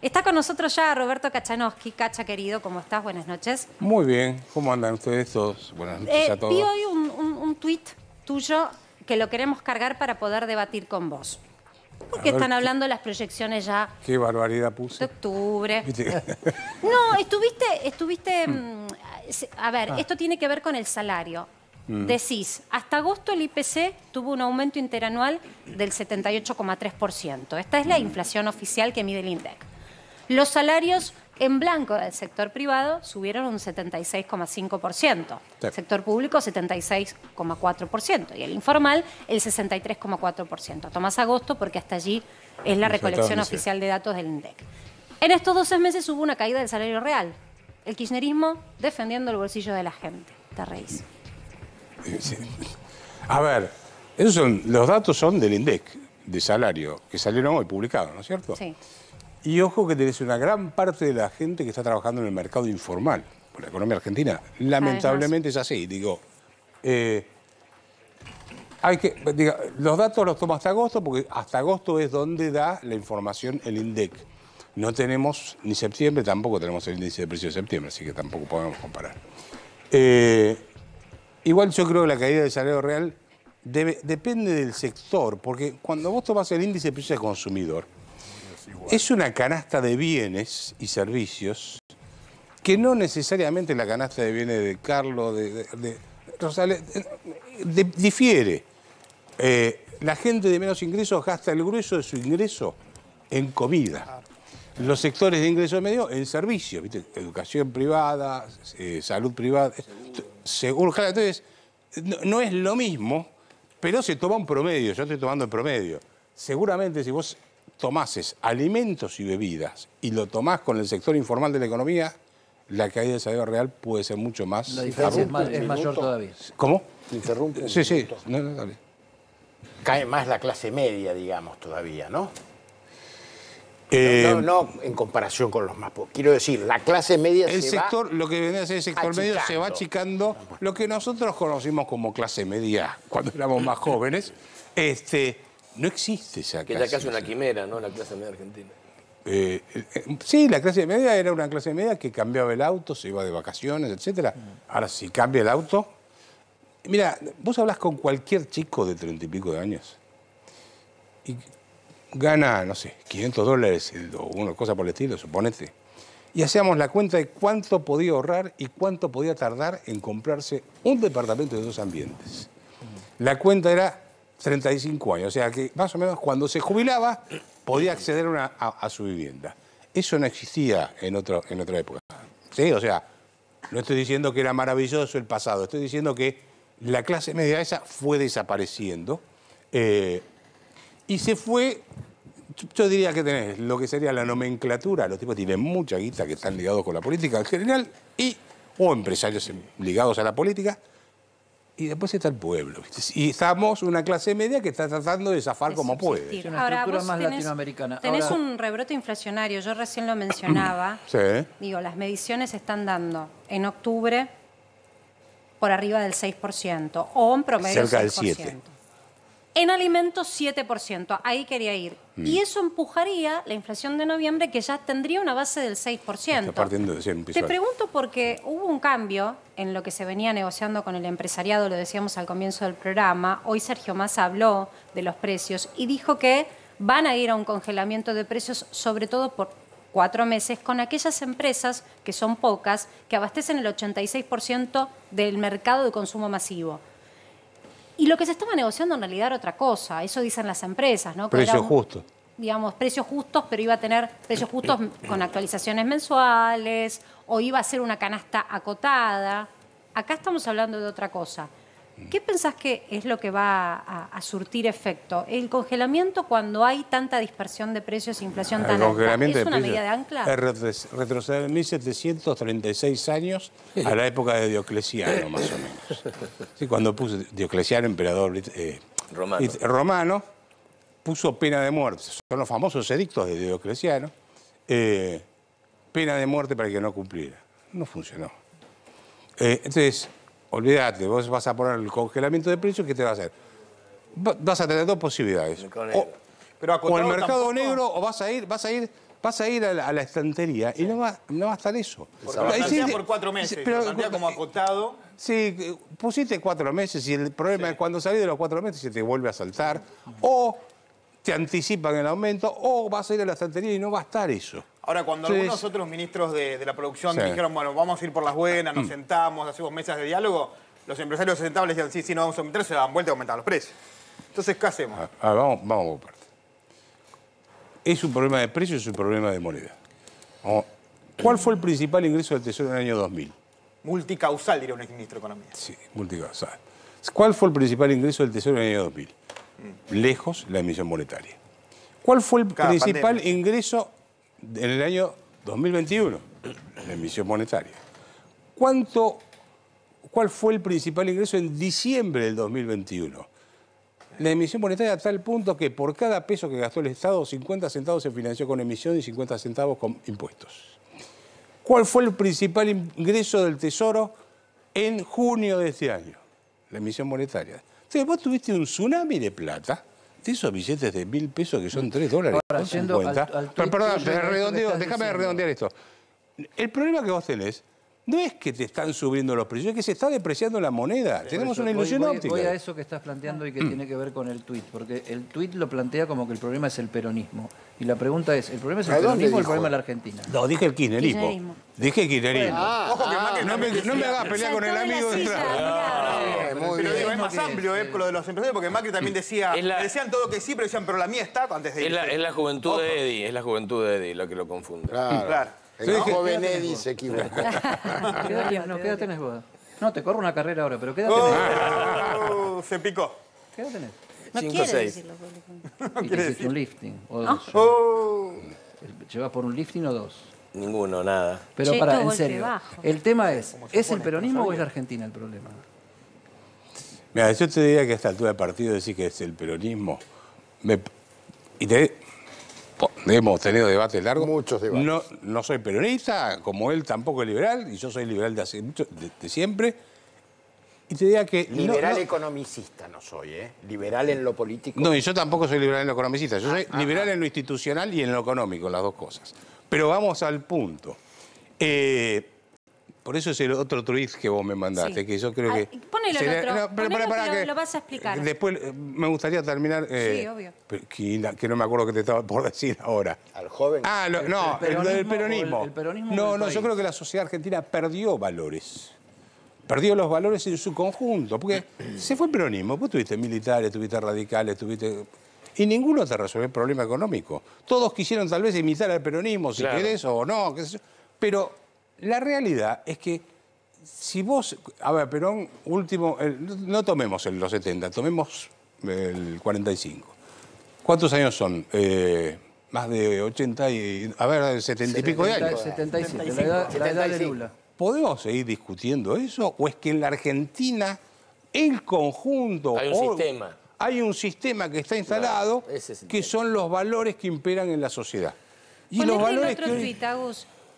Está con nosotros ya Roberto Cachanowski. Cacha, querido, ¿cómo estás? Buenas noches. Muy bien, ¿cómo andan ustedes todos? Buenas noches eh, a todos. Vi hoy un, tuit tuyo que lo queremos cargar para poder debatir con vos. Porque están hablando las proyecciones ya. Qué barbaridad puse. De octubre. No, estuviste, estuviste. Mm. Mm, a ver, ah. esto tiene que ver con el salario. Mm. Decís, hasta agosto el IPC tuvo un aumento interanual del 78,3%. Esta es la inflación oficial que mide el INDEC. Los salarios en blanco del sector privado subieron un 76,5%, El sector público 76,4% y el informal el 63,4%. Tomás agosto porque hasta allí es la recolección oficial de datos del INDEC. En estos 12 meses hubo una caída del salario real. El kirchnerismo defendiendo el bolsillo de la gente. Te reís. A ver, los datos son del INDEC de salario que salieron hoy publicados, ¿no es cierto? Sí. Y ojo que tenés una gran parte de la gente que está trabajando en el mercado informal. Por la economía argentina, lamentablemente es así. Digo, eh, hay que, los datos los tomas hasta agosto, porque hasta agosto es donde da la información el INDEC. No tenemos ni septiembre, tampoco tenemos el índice de precios de septiembre, así que tampoco podemos comparar. Eh, igual yo creo que la caída del salario real depende del sector, porque cuando vos tomás el índice de precios de consumidor, es una canasta de bienes y servicios que no necesariamente la canasta de bienes de Carlos, de, Rosales, eh, difiere. Eh, la gente de menos ingresos gasta el grueso de su ingreso en comida. Los sectores de ingreso medio en servicios, educación privada, eh, salud privada, seguro. entonces, no es lo mismo, pero se toma un promedio, yo estoy tomando el promedio. Seguramente si vos tomases alimentos y bebidas y lo tomás con el sector informal de la economía, la caída de salario real puede ser mucho más... La diferencia es, mayor todavía. ¿Cómo? Interrumpe. Sí, sí. Cae más la clase media, digamos, todavía, eh, ¿no? no, en comparación con los más pobres. Quiero decir, la clase media el sector, Lo que viene a ser el sector medio se va achicando. Lo que nosotros conocimos como clase media cuando éramos más jóvenes, este, no existe esa clase. Que ya casi una quimera, ¿no? La clase media argentina. Eh, eh, sí, la clase media era una clase media que cambiaba el auto, se iba de vacaciones, etc. Ahora, si cambia el auto. Mira, vos hablas con cualquier chico de treinta y pico de años y gana, no sé, 500 dólares o una cosa por el estilo, suponete. Y hacíamos la cuenta de cuánto podía ahorrar y cuánto podía tardar en comprarse un departamento de dos ambientes. La cuenta era 35 años, o sea que más o menos cuando se jubilaba podía acceder a, su vivienda. Eso no existía en, en otra época. ¿Sí? O sea, no estoy diciendo que era maravilloso el pasado, estoy diciendo que la clase media esa fue desapareciendo eh, y se fue, yo diría que tenés lo que sería la nomenclatura, los tipos tienen mucha guita que están ligados con la política en general y o empresarios ligados a la política y después está el pueblo. Y estamos una clase media que está tratando de zafar como puede. Es una Ahora, más tenés, latinoamericana. tenés un rebrote inflacionario, yo recién lo mencionaba. sí. Digo, las mediciones están dando en octubre por arriba del 6%, o en promedio Cerca 6%. del 7%. En alimentos 7%, ahí quería ir. Mm. Y eso empujaría la inflación de noviembre que ya tendría una base del 6%. partiendo de Te pregunto porque hubo un cambio en lo que se venía negociando con el empresariado, lo decíamos al comienzo del programa. Hoy Sergio Massa habló de los precios y dijo que van a ir a un congelamiento de precios, sobre todo por cuatro meses, con aquellas empresas, que son pocas, que abastecen el 86% del mercado de consumo masivo. Y lo que se estaba negociando en realidad era otra cosa, eso dicen las empresas, ¿no? Precios justos. Digamos, precios justos, pero iba a tener precios justos con actualizaciones mensuales o iba a ser una canasta acotada. Acá estamos hablando de otra cosa. ¿Qué pensás que es lo que va a, surtir efecto? ¿El congelamiento cuando hay tanta dispersión de precios e inflación tan alta? ¿Es una medida de ancla? Retroceder 1736 años a la época de Diocleciano, más o menos. Sí, cuando puso Diocleciano, emperador eh, romano. puso pena de muerte. Son los famosos edictos de Diocleciano. Eh, pena de muerte para que no cumpliera. No funcionó. Eh, entonces, olvídate, vos vas a poner el congelamiento de precios, ¿qué te va a hacer? Vas a tener dos posibilidades. O, Pero el mercado negro o vas a ir, vas a ir vas a ir a la, estantería y no va, no va a estar eso. por cuatro meses, pero, como acotado. Sí, pusiste cuatro meses y el problema es cuando salís de los cuatro meses y te vuelve a saltar o te anticipan el aumento o vas a ir a la estantería y no va a estar eso. Ahora, cuando algunos otros ministros de, la producción dijeron, bueno, vamos a ir por las buenas, nos mm. sentamos, hacemos mesas de diálogo, los empresarios sentables sentaban decían, sí, sí, no vamos a aumentar, se dan vuelta a aumentar los precios. Entonces, ¿qué hacemos? Ah, ah, vamos, vamos por ¿Es un problema de precios es un problema de moneda? ¿Cuál fue el principal ingreso del Tesoro en el año 2000? Multicausal, diría un exministro de Economía. Sí, multicausal. ¿Cuál fue el principal ingreso del Tesoro en el año 2000? Mm. Lejos la emisión monetaria. ¿Cuál fue el principal ingreso en el año 2021, la emisión monetaria. ¿Cuánto, ¿Cuál fue el principal ingreso en diciembre del 2021? La emisión monetaria a tal punto que por cada peso que gastó el Estado, 50 centavos se financió con emisión y 50 centavos con impuestos. ¿Cuál fue el principal ingreso del Tesoro en junio de este año? La emisión monetaria. Entonces vos tuviste un tsunami de plata esos billetes de mil pesos que son mm. tres dólares. perdón, déjame redondear esto. El problema que vos tenés no es que te están subiendo los precios, es que se está depreciando la moneda. Tenemos una ilusión voy, a eso que estás planteando y que tiene que ver con el tuit, porque el tuit lo plantea como que el problema es el peronismo. Y la pregunta es, ¿el problema es el peronismo o el problema es la Argentina? No, dije el kirchnerismo. Dije el kirchnerismo. que ah, ah, no, me, no me hagas pelear con el amigo de pero Digo, es más amplio eh, lo eh. de los empresarios, porque Macri también decía, decían todo que sí, pero decían, pero la mía está antes de ir. Es la, juventud de Eddie, es la juventud de Eddie lo que lo confunde. Claro. claro. El joven Eddie se equivoca. ¿Qué no, quédate edad vos? No, te corro una carrera ahora, pero quédate edad oh, tenés? se picó. ¿Qué edad tenés? No Cinco, quiere seis. decirlo. No quiere decir. un lifting o dos. Oh. ¿Llevas por un lifting o dos? Ninguno, nada. Pero para, en serio. El tema es, ¿es el peronismo o es la Argentina el problema? Mira, yo te diría que a esta altura de partido decir que es el peronismo. y hemos tenido debates largos. Muchos debates. No, soy peronista, como él tampoco es liberal, y yo soy liberal de, siempre. Y te diría que. Liberal economicista no soy, ¿eh? Liberal en lo político. No, y yo tampoco soy liberal en lo economicista. Yo soy ah, ah, liberal ah. en lo institucional y en lo económico, las dos cosas. Pero vamos al punto. Eh, por eso es el otro truiz que vos me mandaste, que yo creo ah, que... ponelo lo vas a explicar. Después eh, me gustaría terminar... sí, eh, obvio. Que, no me acuerdo qué te estaba por decir ahora. Al joven. Ah, no, el peronismo. El, peronismo. no, no, yo creo que la sociedad argentina perdió valores. Perdió los valores en su conjunto, porque se fue el peronismo. Vos tuviste militares, tuviste radicales, tuviste y ninguno te resolvió el problema económico. Todos quisieron tal vez imitar al peronismo, si quieres querés o no, qué sé pero la realidad es que si vos... A ver, Perón, último... no tomemos el, los 70, tomemos el 45. ¿Cuántos años son? Eh, más de 80 y... A ver, 70 y pico de años. 75, ¿Podemos seguir discutiendo eso? ¿O es que en la Argentina el conjunto... Hay un sistema. Hay un sistema que está instalado que son los valores que imperan en la sociedad. Y los valores que...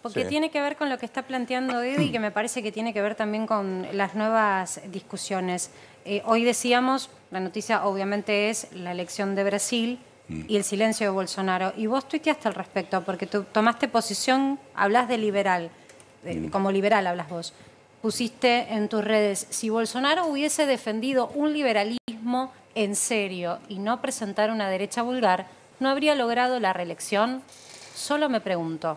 Porque tiene que ver con lo que está planteando Eddie, que me parece que tiene que ver también con las nuevas discusiones. Eh, hoy decíamos, la noticia obviamente es la elección de Brasil y el silencio de Bolsonaro. Y vos tuiteaste al respecto, porque tú tomaste posición, hablas de liberal, eh, como liberal hablas vos. Pusiste en tus redes, si Bolsonaro hubiese defendido un liberalismo en serio y no presentar una derecha vulgar, ¿no habría logrado la reelección? Solo me pregunto.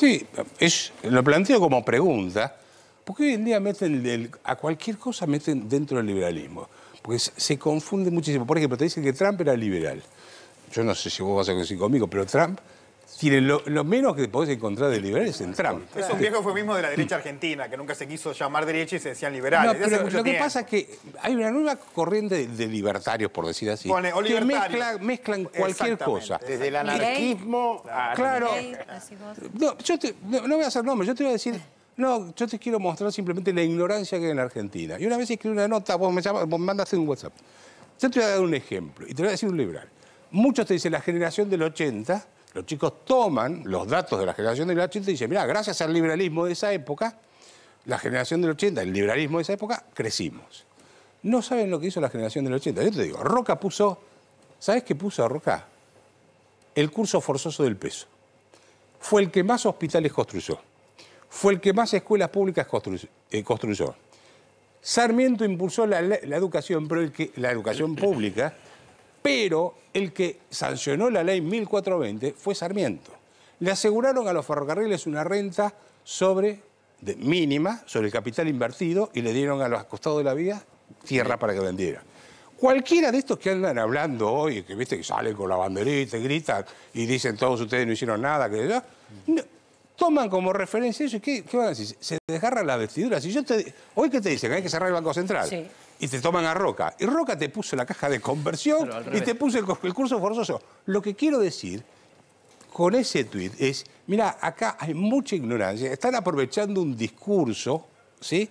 Sí, es, lo planteo como pregunta, porque hoy en día meten a cualquier cosa meten dentro del liberalismo, porque se confunde muchísimo. Por ejemplo, te dicen que Trump era liberal. Yo no sé si vos vas a decir conmigo, pero Trump tienen lo, menos que podés encontrar de liberales es en Trump. Es un viejo mismo de la derecha argentina, que nunca se quiso llamar derecha y se decían liberales. lo que pasa es que hay una nueva corriente de libertarios, por decir así, que mezclan cualquier cosa. Desde el anarquismo Claro. No, no, voy a hacer nombres, yo te voy a decir... No, yo te quiero mostrar simplemente la ignorancia que hay en la Argentina. Y una vez escribí una nota, vos me, llamas, vos me mandaste un WhatsApp. Yo te voy a dar un ejemplo y te voy a decir un liberal. Muchos te dicen la generación del 80 los chicos toman los datos de la generación del 80 y dicen, mira, gracias al liberalismo de esa época, la generación del 80, el liberalismo de esa época, crecimos. No saben lo que hizo la generación del 80. Yo te digo, Roca puso, ¿sabes qué puso a Roca? El curso forzoso del peso. Fue el que más hospitales construyó. Fue el que más escuelas públicas eh, construyó. Sarmiento impulsó la, educación, pero la educación pública pero el que sancionó la ley 1420 fue Sarmiento. Le aseguraron a los ferrocarriles una renta sobre, mínima sobre el capital invertido y le dieron a los costados de la vía tierra para que vendieran. Cualquiera de estos que andan hablando hoy, que viste que salen con la banderita y gritan y dicen todos ustedes no hicieron nada, que toman como referencia eso y ¿qué, van a decir? Se desgarran las vestiduras. hoy que te dicen hay que cerrar el Banco Central. Sí y te toman a Roca. Y Roca te puso la caja de conversión y te puso el, curso forzoso. Lo que quiero decir con ese tuit es, mira, acá hay mucha ignorancia, están aprovechando un discurso, ¿sí?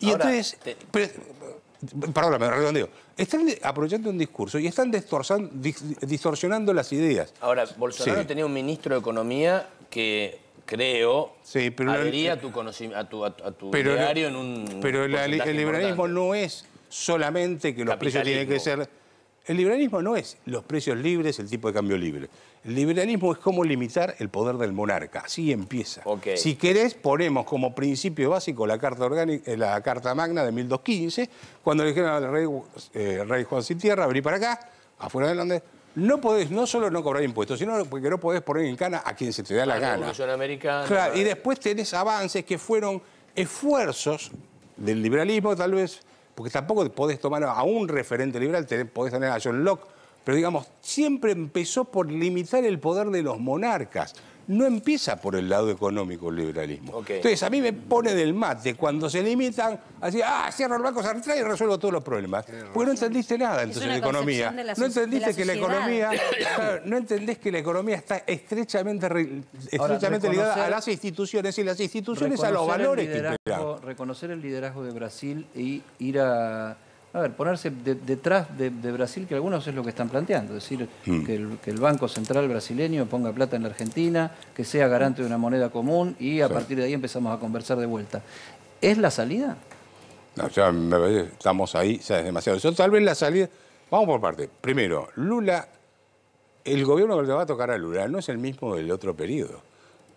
Y entonces... Te... me perdón, me redondeo. Están aprovechando un discurso y están distorsionando las ideas. Ahora, Bolsonaro tenía un ministro de Economía que creo sí, a tu, en un. Pero el liberalismo no es solamente que los precios tienen que ser... El liberalismo no es los precios libres, el tipo de cambio libre. El liberalismo es cómo limitar el poder del monarca. Así empieza. Si querés, ponemos como principio básico la Carta, orgánica, eh, la carta Magna de 1215, cuando le dijeron al rey, eh, Juan Sin Tierra, para acá, afuera de Londres, no podés no solo no cobrar impuestos, sino porque no podés poner en cana a quien se te da la, gana. y después tenés avances que fueron esfuerzos del liberalismo, tal vez porque tampoco podés tomar a un referente liberal, podés tener a John Locke, pero digamos, siempre empezó por limitar el poder de los monarcas no empieza por el lado económico el liberalismo. Entonces, a mí me pone del mate cuando se limitan a decir ah, cierro el banco central y resuelvo todos los problemas. Porque no entendiste nada entonces de economía. la no entendiste que la economía, no entendés que la economía está estrechamente, ligada a las instituciones y las instituciones a los valores que esperan. Reconocer el liderazgo de Brasil y ir a a ver, ponerse detrás de, Brasil, que algunos es lo que están planteando, es decir, hmm. que, el, Banco Central brasileño ponga plata en la Argentina, que sea garante de una moneda común y a partir de ahí empezamos a conversar de vuelta. ¿Es la salida? No, ya me, estamos ahí, ya es demasiado. tal vez la salida... Vamos por parte. Primero, Lula, el gobierno que le va a tocar a Lula no es el mismo del otro periodo.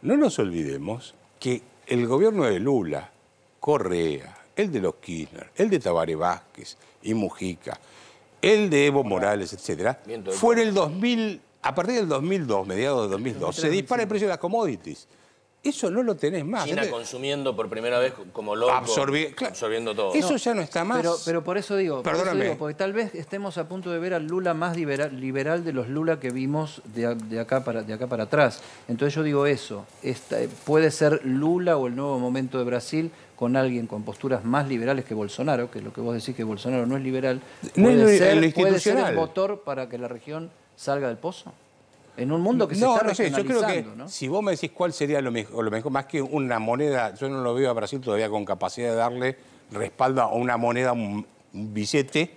No nos olvidemos que el gobierno de Lula, Correa, el de los Kirchner, el de Tabaré Vázquez y Mujica, el de Evo Morales, etc., fue en el 2000, a partir del 2002, mediados de 2002, se dispara el precio de las commodities. Eso no lo tenés más. China consumiendo por primera vez como lo absorbiendo todo. Eso ya no está más. Pero, por eso digo, Perdóname. porque tal vez estemos a punto de ver al Lula más liberal, de los Lula que vimos de, acá para, de acá para atrás. Entonces yo digo eso, puede ser Lula o el nuevo momento de Brasil, con alguien con posturas más liberales que Bolsonaro, que es lo que vos decís que Bolsonaro no es liberal, puede, es ser, el motor para que la región salga del pozo? En un mundo que se no, está no sé, Si vos me decís cuál sería lo mejor, lo mejor, más que una moneda, yo no lo veo a Brasil todavía con capacidad de darle respaldo a una moneda, un, billete,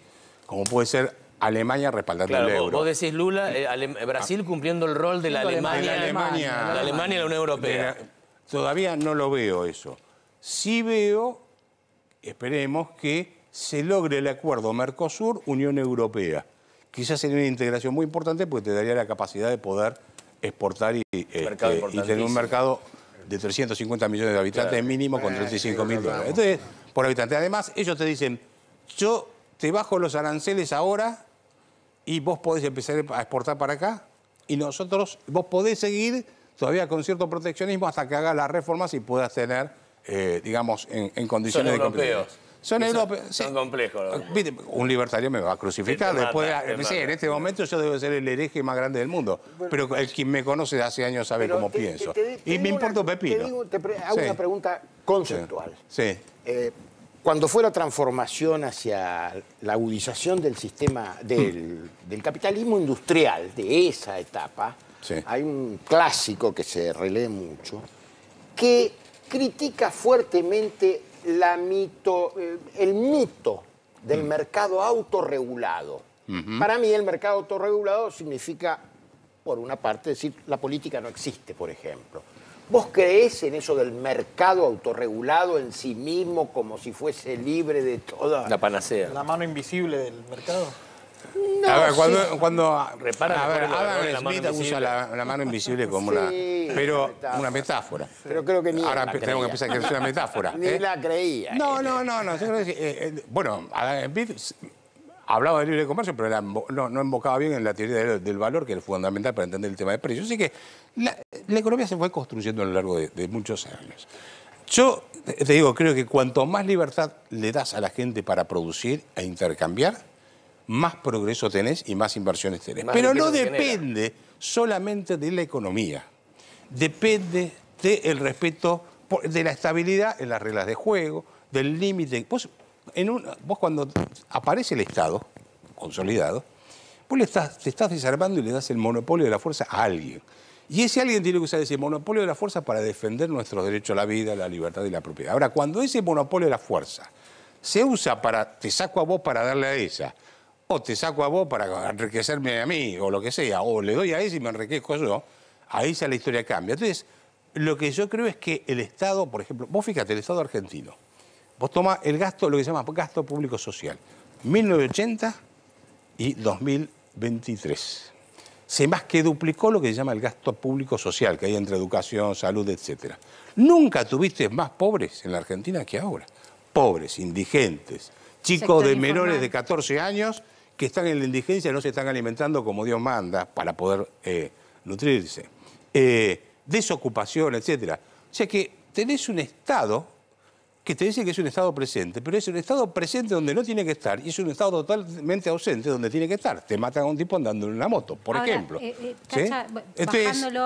como puede ser Alemania respaldando el euro. Vos decís Lula, eh, Brasil ah. cumpliendo el rol de la Alemania, la Alemania, la la Unión Europea. todavía no lo veo eso. Si veo, esperemos, que se logre el acuerdo Mercosur-Unión Europea. Quizás sería una integración muy importante porque te daría la capacidad de poder exportar y, este, tener un mercado de 350 millones de habitantes mínimo con 35 eh, mil dólares. por habitante. Además, ellos te dicen, yo te bajo los aranceles ahora y vos podés empezar a exportar para acá y nosotros, vos podés seguir todavía con cierto proteccionismo hasta que haga las reformas y puedas tener eh, digamos, en, condiciones son de Son europeos. Son, complejos. Un libertario me va a crucificar. Después, eh, en este momento yo debo ser el hereje más grande del mundo. pero el quien me conoce de hace años sabe cómo pienso. y me importa pepino. Te, hago una pregunta conceptual. Eh, cuando fue la transformación hacia la agudización del sistema del, hmm. del capitalismo industrial, de esa etapa, hay un clásico que se relee mucho, que critica fuertemente la mito, eh, el mito del mm. mercado autorregulado. Para mí el mercado autorregulado significa, por una parte, decir la política no existe, por ejemplo. ¿Vos creés en eso del mercado autorregulado en sí mismo como si fuese libre de toda... La panacea. La mano invisible del mercado a ver, cuando, repara, a ver, Adam Smith usa la, mano invisible como una, pero metáfora. una metáfora. Pero creo que ni ahora tenemos que empezar que es una metáfora. ni ¿eh? la creía. No, no, no, eh, eh, bueno, Adam Smith hablaba de libre comercio, pero no, embocaba bien en la teoría del, valor, que es fundamental para entender el tema de precios. Así que la, economía se fue construyendo a lo largo de muchos años. Yo te digo, creo que cuanto más libertad le das a la gente para producir e intercambiar, más progreso tenés y más inversiones tenés. Pero no depende solamente de la economía, depende del respeto, de la estabilidad en las reglas de juego, del límite. Vos, cuando aparece el Estado consolidado, vos le estás, te estás desarmando y le das el monopolio de la fuerza a alguien. Y ese alguien tiene que usar ese monopolio de la fuerza para defender nuestros derechos a la vida, la libertad y la propiedad. Ahora, cuando ese monopolio de la fuerza se usa para, te saco a vos para darle a esa, o te saco a vos para enriquecerme a mí, o lo que sea, o le doy a él y me enriquezco yo, ahí ya la historia cambia. Entonces, lo que yo creo es que el Estado, por ejemplo, vos fíjate, el Estado argentino, vos tomás el gasto, lo que se llama gasto público social, 1980 y 2023. Se más que duplicó lo que se llama el gasto público social, que hay entre educación, salud, etc. Nunca tuviste más pobres en la Argentina que ahora. Pobres, indigentes, chicos de menores de 14 años que están en la indigencia no se están alimentando como Dios manda para poder eh, nutrirse. Eh, desocupación, etcétera. O sea que tenés un Estado que te dice que es un Estado presente, pero es un Estado presente donde no tiene que estar y es un Estado totalmente ausente donde tiene que estar. Te matan a un tipo andando en una moto, por ejemplo. Eh, eh este bajándolo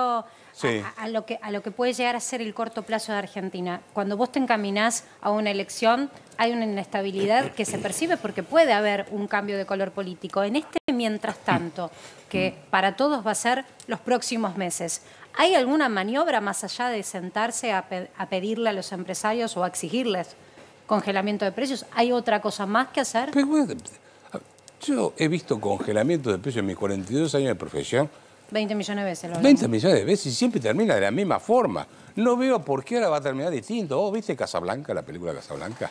a, lo que, a lo que puede llegar a ser el corto plazo de Argentina. Cuando vos te encaminás a una elección, hay una inestabilidad que se percibe porque puede haber un cambio de color político. En este mientras tanto, que para todos va a ser los próximos meses, ¿Hay alguna maniobra más allá de sentarse a, pedirle a los empresarios o a exigirles congelamiento de precios? ¿Hay otra cosa más que hacer? yo he visto congelamiento de precios en mis 42 años de profesión 20 millones de veces. 20 millones de veces y siempre termina de la misma forma. No veo por qué ahora va a terminar distinto. oh, viste Casablanca, la película Casablanca?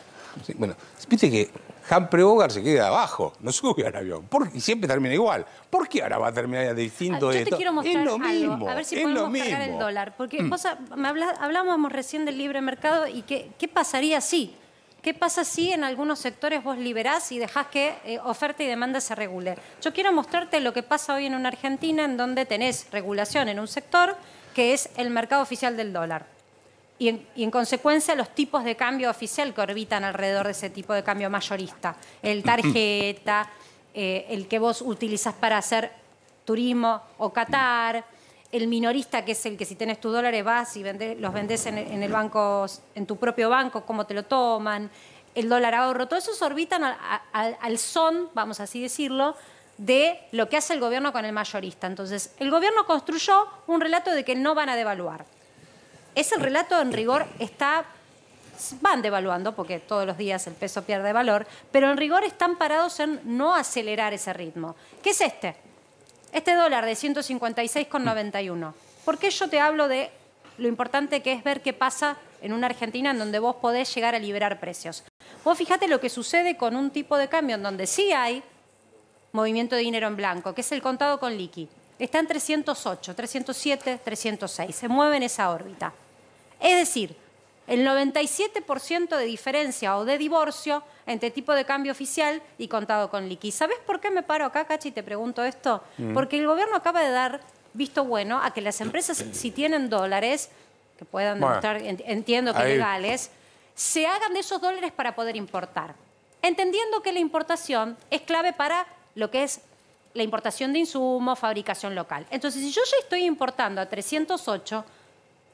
bueno, viste que Humphrey Bogart se queda abajo, no sube al avión. y siempre termina igual. ¿Por qué ahora va a terminar distinto ah, yo Te quiero mostrar es lo A ver si podemos pagar el dólar. Porque mm. recién del libre mercado y qué, qué pasaría si ¿Qué pasa si en algunos sectores vos liberás y dejás que eh, oferta y demanda se regule? Yo quiero mostrarte lo que pasa hoy en una Argentina en donde tenés regulación en un sector que es el mercado oficial del dólar. Y en, consecuencia los tipos de cambio oficial que orbitan alrededor de ese tipo de cambio mayorista. El tarjeta, eh, el que vos utilizás para hacer turismo o Qatar el minorista, que es el que si tienes tus dólares vas y los vendes en, el banco, en tu propio banco, cómo te lo toman, el dólar ahorro, todo eso orbitan al, son, vamos así decirlo, de lo que hace el gobierno con el mayorista. Entonces, el gobierno construyó un relato de que no van a devaluar. Ese relato en rigor está van devaluando, porque todos los días el peso pierde valor, pero en rigor están parados en no acelerar ese ritmo. ¿Qué es este? Este dólar de 156,91. ¿Por qué yo te hablo de lo importante que es ver qué pasa en una Argentina en donde vos podés llegar a liberar precios? Vos fíjate lo que sucede con un tipo de cambio en donde sí hay movimiento de dinero en blanco, que es el contado con liqui. Está en 308, 307, 306. Se mueve en esa órbita. Es decir, el 97% de diferencia o de divorcio entre tipo de cambio oficial y contado con liqui. ¿Sabes por qué me paro acá, Cachi, y te pregunto esto? Mm. Porque el gobierno acaba de dar visto bueno a que las empresas, si tienen dólares, que puedan demostrar, entiendo que legales, se hagan de esos dólares para poder importar. Entendiendo que la importación es clave para lo que es la importación de insumos, fabricación local. Entonces, si yo ya estoy importando a 308,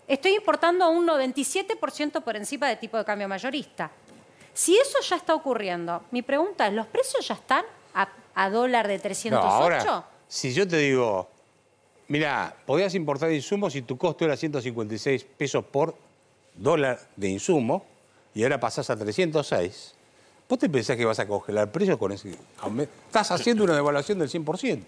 estoy importando a un 97% por encima de tipo de cambio mayorista. Si eso ya está ocurriendo, mi pregunta es, ¿los precios ya están a, dólar de 308? No, si yo te digo, mira, podías importar insumos y tu costo era 156 pesos por dólar de insumo y ahora pasás a 306, ¿vos te pensás que vas a congelar precios con ese Estás haciendo una devaluación del 100%.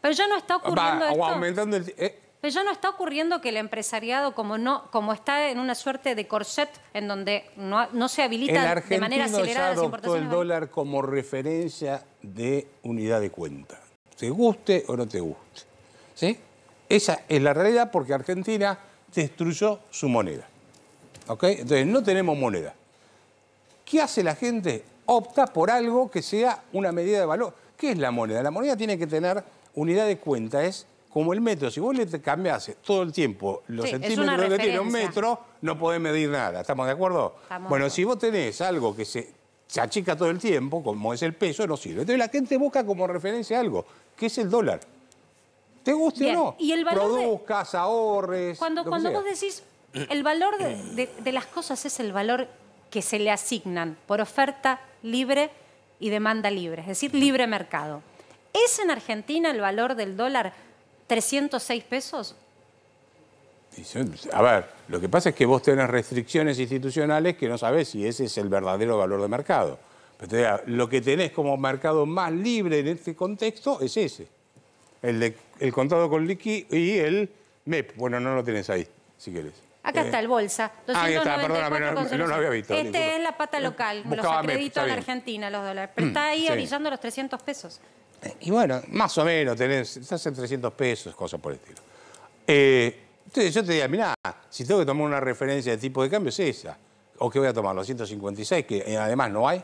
Pero ya no está ocurriendo Va, Aumentando el, eh, pero ya no está ocurriendo que el empresariado, como, no, como está en una suerte de corset en donde no, se habilita de manera acelerada las importaciones. el dólar como referencia de unidad de cuenta. Te guste o no te guste. ¿Sí? Esa es la realidad porque Argentina destruyó su moneda. ¿Ok? Entonces no tenemos moneda. ¿Qué hace la gente? Opta por algo que sea una medida de valor. ¿Qué es la moneda? La moneda tiene que tener unidad de cuenta, es como el metro. Si vos le cambiás todo el tiempo los centímetros que tiene un metro, no podés medir nada. ¿Estamos de acuerdo? bueno, si vos tenés algo que se, achica todo el tiempo, como es el peso, no sirve. Entonces la gente busca como referencia algo, que es el dólar. ¿Te gusta o no? ¿Y el Produzcas, ahorres. Cuando, cuando vos decís, el valor de las cosas es el valor que se le asignan por oferta libre y demanda libre, es decir, libre mercado. ¿Es en Argentina el valor del dólar 306 pesos? A ver, lo que pasa es que vos tenés restricciones institucionales que no sabés si ese es el verdadero valor de mercado. Pero lo que tenés como mercado más libre en este contexto es ese. El, de, el contado con liqui y el MEP. Bueno, no lo tenés ahí, si querés. Acá está el eh, bolsa. Ah, ahí está, perdóname, no, lo había visto. Este es la pata local, los acreditos en Argentina los dólares. Pero está mm, ahí orillando los 300 pesos. Eh, y bueno, más o menos, tenés, estás en 300 pesos, cosas por el estilo. Eh, entonces yo te diría, mirá, si tengo que tomar una referencia de tipo de cambio, es esa. ¿O que voy a tomar? Los 156, que eh, además no hay.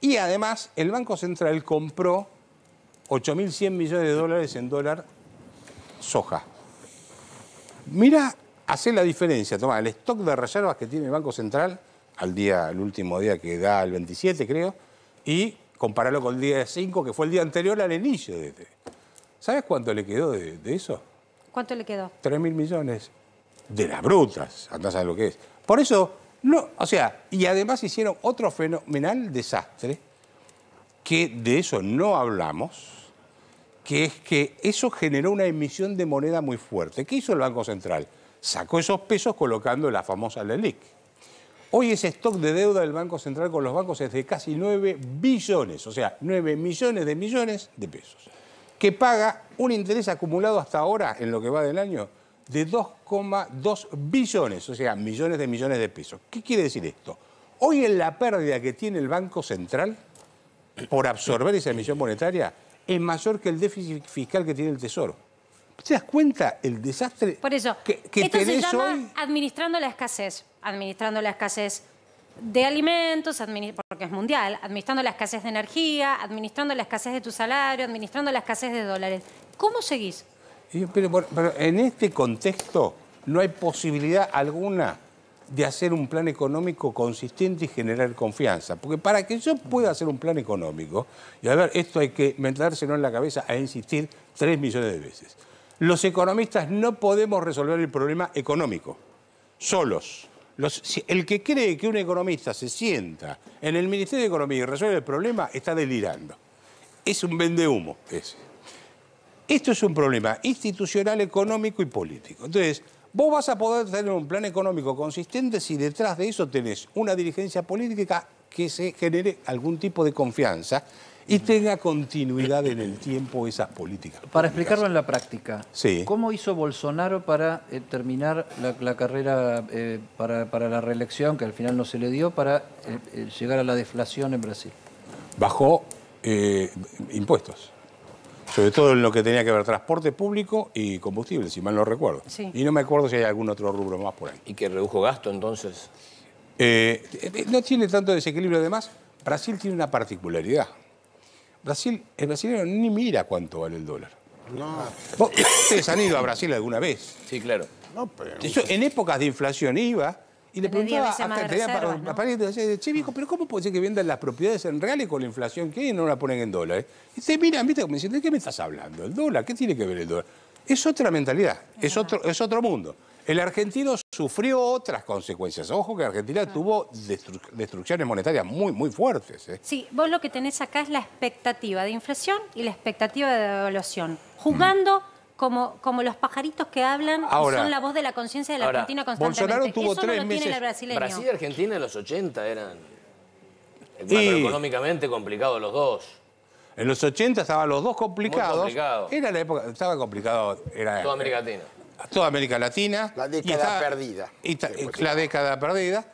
Y además, el Banco Central compró 8.100 millones de dólares en dólar soja. Mirá, hace la diferencia, Tomá, el stock de reservas que tiene el Banco Central al día, el último día que da el 27, creo, y compararlo con el día 5, que fue el día anterior al inicio de este. ¿Sabes cuánto le quedó de, eso? ¿Cuánto le quedó? 3.000 mil millones. De las brutas, andás a lo que es. Por eso, no, o sea, y además hicieron otro fenomenal desastre, que de eso no hablamos, que es que eso generó una emisión de moneda muy fuerte. ¿Qué hizo el Banco Central? Sacó esos pesos colocando la famosa LELIC. Hoy ese stock de deuda del Banco Central con los bancos es de casi 9 billones, o sea, 9 millones de millones de pesos, que paga un interés acumulado hasta ahora, en lo que va del año, de 2,2 billones, o sea, millones de millones de pesos. ¿Qué quiere decir esto? Hoy la pérdida que tiene el Banco Central por absorber esa emisión monetaria es mayor que el déficit fiscal que tiene el Tesoro. ¿Te das cuenta el desastre? Por eso, que, esto se llama administrando la escasez, administrando la escasez de alimentos, porque es mundial, administrando la escasez de energía, administrando la escasez de tu salario, administrando la escasez de dólares. ¿Cómo seguís? Pero, pero en este contexto no hay posibilidad alguna de hacer un plan económico consistente y generar confianza. Porque para que yo pueda hacer un plan económico, y a ver, esto hay que metérselo en la cabeza a insistir tres millones de veces. Los economistas no podemos resolver el problema económico solos. el que cree que un economista se sienta en el Ministerio de Economía y resuelve el problema está delirando. Es un vendehumo ese. Esto es un problema institucional, económico y político. Entonces, vos vas a poder tener un plan económico consistente si detrás de eso tenés una dirigencia política que se genere algún tipo de confianza y tenga continuidad en el tiempo esas políticas. Para explicarlo en la práctica, ¿cómo hizo Bolsonaro para eh, terminar la, carrera eh, para, la reelección, que al final no se le dio, para eh, llegar a la deflación en Brasil? Bajó impuestos, sobre todo en lo que tenía que ver transporte público y combustible, si mal no recuerdo. Y no me acuerdo si hay algún otro rubro más por ahí. ¿Y que redujo gasto entonces? no tiene tanto desequilibrio además. Brasil tiene una particularidad. Brasil, el brasileño ni mira cuánto vale el dólar. ¿Ustedes han ido a Brasil alguna vez? Sí, claro. en épocas de inflación iba y le preguntaba a tenía ¿no? che, viejo, pero ¿cómo puede ser que vendan las propiedades en reales con la inflación que hay y no la ponen en dólares? Y te mira viste, como dicen, ¿de qué me estás hablando? ¿El dólar? ¿Qué tiene que ver el dólar? Es otra mentalidad, es, otro, es otro mundo. El argentino sufrió otras consecuencias. Ojo que Argentina tuvo destrucciones monetarias muy, muy fuertes. ¿eh? Sí, vos lo que tenés acá es la expectativa de inflación y la expectativa de devaluación. Jugando... Como, como, los pajaritos que hablan y son la voz de la conciencia de la Argentina constantemente. Bolsonaro tuvo tres el brasileño. Brasil y Argentina en los 80 eran Económicamente macroeconómicamente complicados los dos. En los 80 estaban los dos complicados. Era la época, estaba complicado. Era, Toda toda América Latina. La década perdida. la década perdida.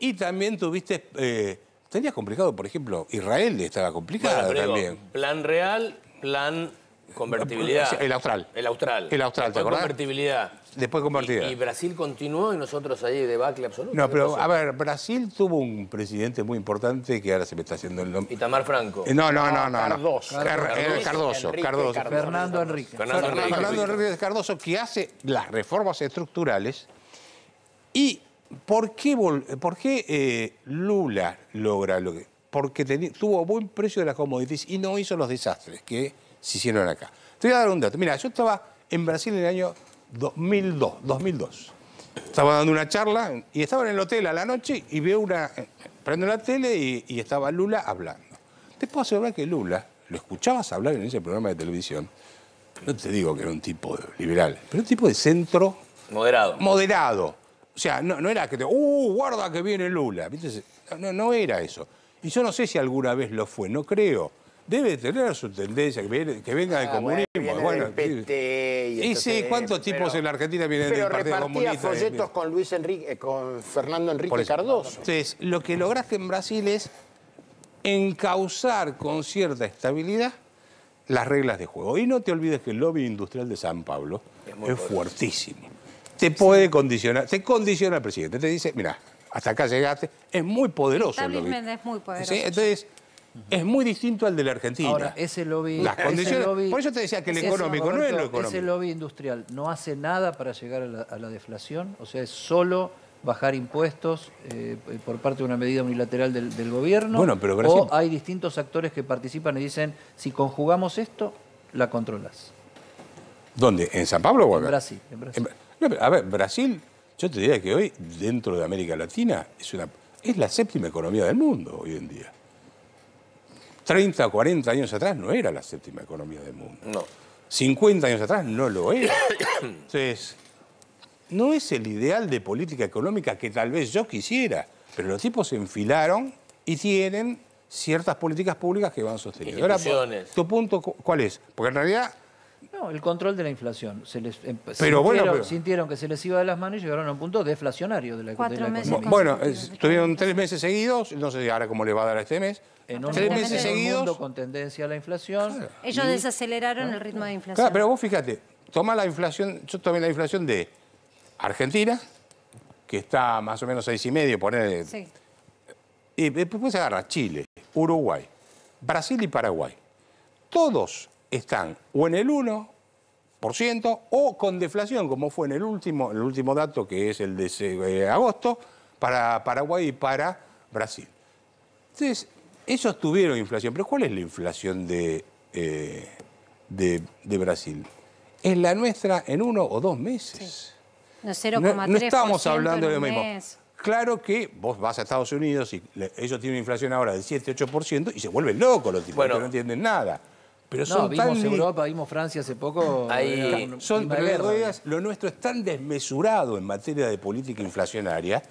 y también tuviste... Eh, tenías complicado, por ejemplo, Israel estaba complicado también. plan real, plan convertibilidad. El austral. El austral. El austral, ¿te acordás? Convertibilidad. Después compartida. Y, Brasil continuó y nosotros ahí debacle absoluto. No, pero a ver, Brasil tuvo un presidente muy importante que ahora se me está haciendo el nombre. Itamar Franco. Eh, no, no, no, ah, no. Eh, Cardoso. Cardoso. Fernando Enrique. Fernando Enrique. Cardoso que hace las reformas estructurales y ¿por qué, por qué eh, Lula logra lo que? Porque tuvo buen precio de las commodities y no hizo los desastres que se hicieron acá. Te voy a dar un dato. Mira, yo estaba en Brasil en el año 2002, 2002. Estaba dando una charla y estaba en el hotel a la noche y veo una... Eh, prendo la tele y, estaba Lula hablando. Te puedo asegurar que Lula, lo escuchabas hablar en ese programa de televisión, no te digo que era un tipo liberal, pero un tipo de centro... Moderado. Moderado. O sea, no, era que te... ¡Uh, guarda que viene Lula! no era eso. Y yo no sé si alguna vez lo fue, no creo debe tener su tendencia, que, venga del ah, comunismo. Bueno, PT y, y sí, ¿cuántos tipos en la Argentina vienen del Partido Comunista? Pero folletos con, Luis Enrique, eh, con Fernando Enrique Cardoso. Entonces, lo que lograste en Brasil es encauzar con cierta estabilidad las reglas de juego. Y no te olvides que el lobby industrial de San Pablo es, fuertísimo. Te puede condicionar, te condiciona al presidente, te dice, mira, hasta acá llegaste, es muy poderoso. El lobby. es muy poderoso. Entonces, es muy distinto al de la Argentina. Ahora, ese lobby... por eso te decía que el económico no es lo económico. Ese lobby industrial no hace nada para llegar a la, deflación, o sea, es solo bajar impuestos eh, por parte de una medida unilateral del, gobierno. Bueno, pero O hay distintos actores que participan y dicen, si conjugamos esto, la controlas. ¿Dónde? ¿En San Pablo o En Brasil. Brasil. a ver, Brasil, yo te diría que hoy, dentro de América Latina, es, una, es la séptima economía del mundo hoy en día. 30 o 40 años atrás no era la séptima economía del mundo. No. 50 años atrás no lo era. Entonces, no es el ideal de política económica que tal vez yo quisiera, pero los tipos se enfilaron y tienen ciertas políticas públicas que van sosteniendo. Ahora, ¿Tu punto cuál es? Porque en realidad no, el control de la inflación. Se em, pero bueno, sintieron que se les iba de las manos y llegaron a un punto deflacionario de la, economía. Bueno, estuvieron tres meses seguidos, no sé ahora cómo le va a dar a este mes. En tres meses seguidos. con tendencia a la inflación. Ellos desaceleraron el ritmo de inflación. pero vos fíjate, toma la inflación, yo tomé la inflación de Argentina, que está más o menos seis y medio, poner. Sí. Y después se agarra Chile, Uruguay, Brasil y Paraguay. Todos están o en el 1% o con deflación, como fue en el último, el último dato, que es el de eh, agosto, para Paraguay y para Brasil. Entonces, ellos tuvieron inflación, pero ¿cuál es la inflación de, eh, de, Brasil? Es la nuestra en uno o dos meses. No, estamos hablando de lo mismo. Claro que vos vas a Estados Unidos y ellos tienen inflación ahora del 7-8% y se vuelven locos los tipos, bueno, no entienden nada. Pero vimos Europa, vimos Francia hace poco. Ahí... Eh, son, ruedas. lo nuestro es tan desmesurado en materia de política inflacionaria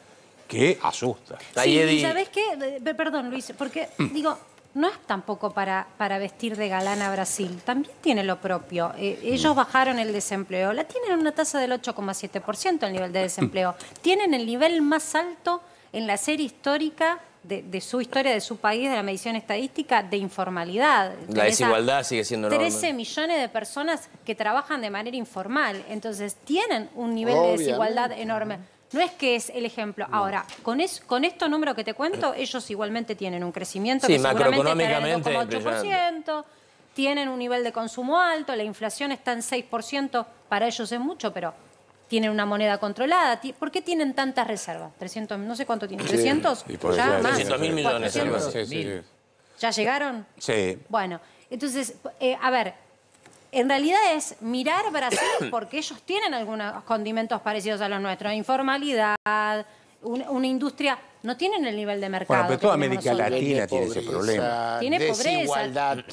que asusta. Sí, ¿sabes qué? Perdón, Luis, porque mm. digo, no es tampoco para, para vestir de galán a Brasil, también tiene lo propio. Eh, ellos mm. bajaron el desempleo, la tienen una tasa del 8,7% el nivel de desempleo, mm. tienen el nivel más alto en la serie histórica de, su historia, de su país, de la medición estadística, de informalidad. La desigualdad sigue siendo enorme. 13 millones de personas que trabajan de manera informal, entonces tienen un nivel de desigualdad enorme. No es que es el ejemplo. Ahora, con, este con que te cuento, ellos igualmente tienen un crecimiento que macroeconómicamente seguramente tienen un nivel de consumo alto, la inflación está en 6%, para ellos es mucho, pero tienen una moneda controlada. ¿Por qué tienen tantas reservas? 300, no sé cuánto tienen, 300? ya, 300 mil millones. sí, ¿Ya llegaron? Sí. Bueno, entonces, eh, a ver, en realidad es mirar Brasil porque ellos tienen algunos condimentos parecidos a los nuestros, informalidad, una, industria no tienen el nivel de mercado. Bueno, pero toda América Latina tiene, ese problema. Tiene pobreza, desigualdad,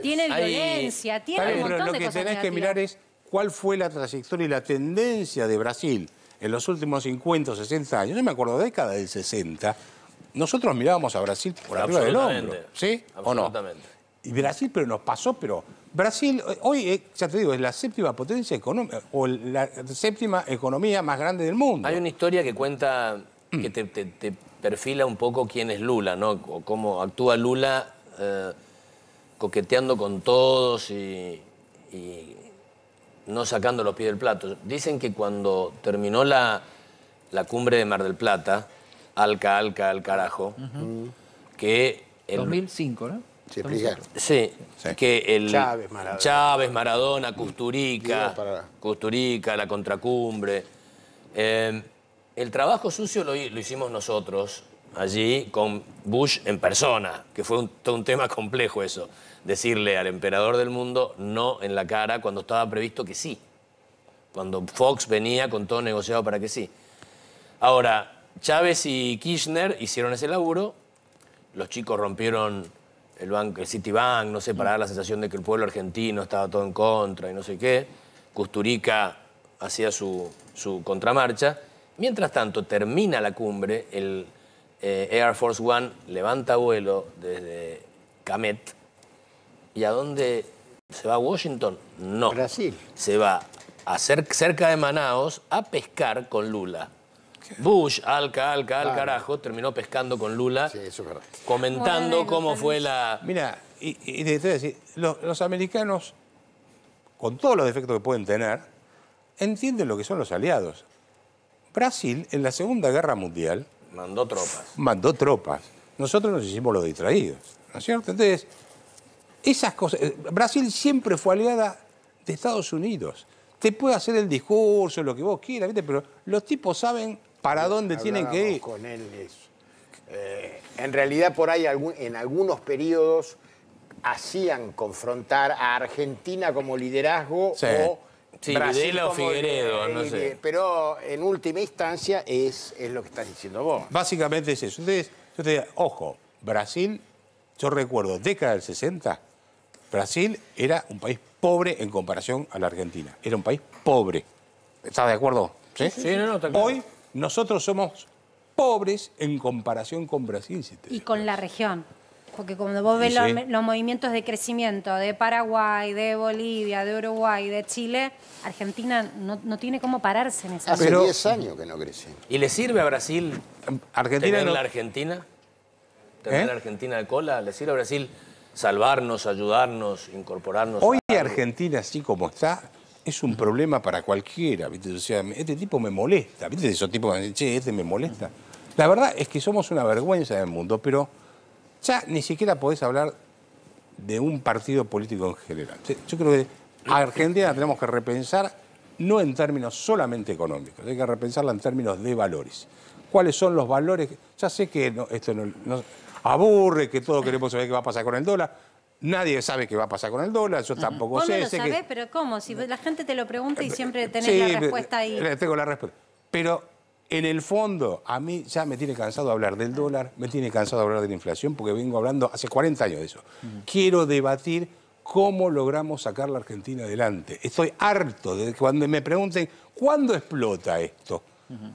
tiene eh, violencia, tiene un montón pero lo que tenés que mirar es cuál fue la trayectoria y la tendencia de Brasil en los últimos 50 o 60 años, yo me acuerdo, década del 60, nosotros mirábamos a Brasil por arriba del hombro, ¿sí? ¿O no? Y Brasil, pero nos pasó, pero Brasil, eh, hoy, eh, ya te digo, es la séptima potencia económica, o la séptima economía más grande del mundo. Hay una historia que cuenta, mm. que te, perfila un poco quién es Lula, ¿no? O cómo actúa Lula eh, coqueteando con todos y no sacando los pies del plato. Dicen que cuando terminó la, la cumbre de Mar del Plata, alca, alca, al carajo, que... El, 2005, ¿no? Sí, sí, sí, que el Chávez, Maradona, Chávez, Maradona Custurica, Custurica, la contracumbre. Eh, el trabajo sucio lo, lo hicimos nosotros, allí con Bush en persona, que fue un, todo un tema complejo eso, decirle al emperador del mundo no en la cara cuando estaba previsto que sí, cuando Fox venía con todo negociado para que sí. Ahora, Chávez y Kirchner hicieron ese laburo, los chicos rompieron el, banco, Citibank, no sé, para dar la sensación de que el pueblo argentino estaba todo en contra y no sé qué, Custurica hacía su, su contramarcha, mientras tanto termina la cumbre, el eh, Air Force One levanta vuelo desde Camet. ¿Y a dónde se va? Washington? No. Brasil. Se va a cerca de Manaos a pescar con Lula. Bush, alca, alca, al carajo, terminó pescando con Lula, sí, eso es comentando cómo fue la... Mira, y, te decir, los, americanos, con todos los defectos que pueden tener, entienden lo que son los aliados. Brasil, en la Segunda Guerra Mundial, Mandó tropas. Mandó tropas. Nosotros nos hicimos los distraídos, ¿no es cierto? Entonces, esas cosas. Eh, Brasil siempre fue aliada de Estados Unidos. Te puede hacer el discurso, lo que vos quieras, pero los tipos saben para dónde tienen que ir. Con él eso. Eh, en realidad, por ahí, en algunos periodos, hacían confrontar a Argentina como liderazgo o Sí, o Figueredo, no sé. Pero en última instancia es, es lo que estás diciendo vos. Básicamente es eso. yo te ojo, Brasil, yo recuerdo, década del 60, Brasil era un país pobre en comparación a la Argentina. Era un país pobre. ¿Estás de acuerdo? Sí, sí, no, no, Hoy nosotros somos pobres en comparación con Brasil. y con la región. Porque cuando vos ves Los, movimientos de crecimiento de Paraguay, de Bolivia, de Uruguay, de Chile, Argentina no, tiene cómo pararse en esa Hace 10 años que no crece. ¿Y le sirve a Brasil Argentina la Argentina? ¿Tener ¿Eh? la Argentina de cola? ¿Le sirve a Brasil salvarnos, ayudarnos, incorporarnos? Hoy Argentina, así como está, es un problema para cualquiera. sea, este tipo me molesta. ¿Viste? Esos tipos que dicen, che, este me molesta. La verdad es que somos una vergüenza del mundo, pero ya ni siquiera podés hablar de un partido político en general. Yo creo que a Argentina tenemos que repensar no en términos solamente económicos, hay que repensarla en términos de valores. ¿Cuáles son los valores? Ya sé que esto nos aburre, que todos queremos saber qué va a pasar con el dólar. Nadie sabe qué va a pasar con el dólar, yo tampoco sé. No lo sabés, pero ¿cómo? Si la gente te lo pregunta y siempre tenés la respuesta ahí. Eh, tengo la respuesta. Pero en el fondo, a mí ya me tiene cansado hablar del dólar, me tiene cansado hablar de la inflación, porque vengo hablando hace 40 años de eso. Quiero debatir cómo logramos sacar la Argentina adelante. Estoy harto de cuando me pregunten, ¿cuándo explota esto?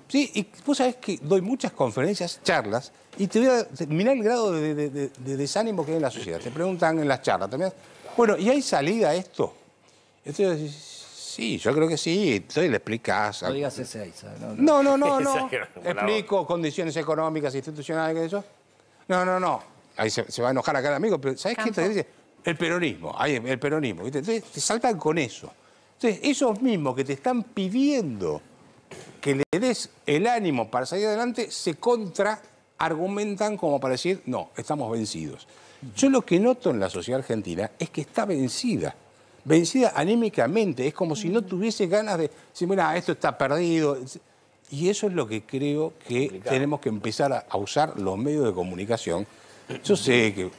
Sí, y vos sabes que doy muchas conferencias, charlas, y te voy a. Mirá el grado de, desánimo que hay en la sociedad. Te preguntan en las charlas también. Bueno, ¿y hay salida a esto? Entonces, sí, yo creo que sí. Entonces le explicas... No digas ese No, no, no, no. no. Explico condiciones económicas, institucionales, eso. No, no, no. Ahí se, va a enojar acá el amigo, pero ¿sabes qué te dice? El peronismo, ahí el peronismo. Entonces te saltan con eso. Entonces, esos mismos que te están pidiendo que le des el ánimo para salir adelante, se contra argumentan como para decir, no, estamos vencidos. Yo lo que noto en la sociedad argentina es que está vencida vencida anímicamente, es como si no tuviese ganas de decir, mira, esto está perdido. Y eso es lo que creo que tenemos que empezar a, usar los medios de comunicación. Yo sé que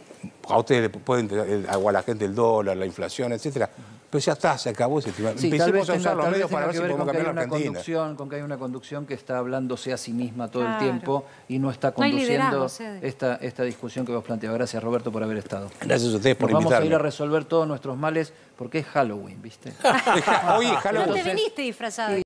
a ustedes le pueden, a la gente el dólar, la inflación, etcétera, pero ya está, se acabó ese tema. Sí, a usar los medios para ver la Conducción, con que hay una conducción que está hablándose a sí misma todo el tiempo y no está conduciendo esta, esta discusión que vos planteabas. Gracias, Roberto, por haber estado. Gracias a ustedes por invitarme. Vamos a ir a resolver todos nuestros males porque es Halloween, ¿viste? Oye, Halloween. No te viniste disfrazado.